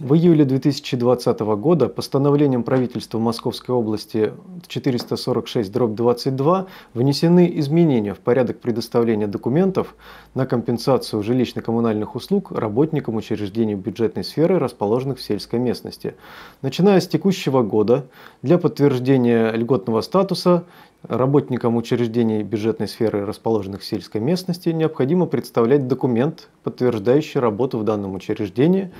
В июле 2020 года постановлением правительства Московской области 446-22 внесены изменения в порядок предоставления документов на компенсацию жилищно-коммунальных услуг работникам учреждений бюджетной сферы, расположенных в сельской местности. Начиная с текущего года для подтверждения льготного статуса Работникам учреждений бюджетной сферы, расположенных в сельской местности, необходимо представлять документ, подтверждающий работу в данном учреждении,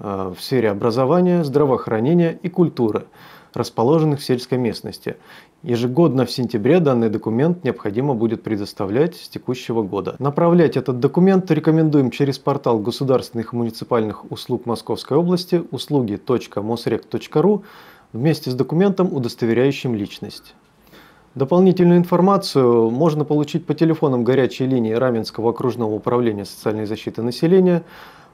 Э, в сфере образования, здравоохранения и культуры, расположенных в сельской местности. Ежегодно в сентябре данный документ необходимо будет предоставлять с текущего года. Направлять этот документ рекомендуем через портал государственных и муниципальных услуг Московской области услуги.мосрек.ру вместе с документом, удостоверяющим личность. Дополнительную информацию можно получить по телефонам горячей линии Раменского окружного управления социальной защиты населения –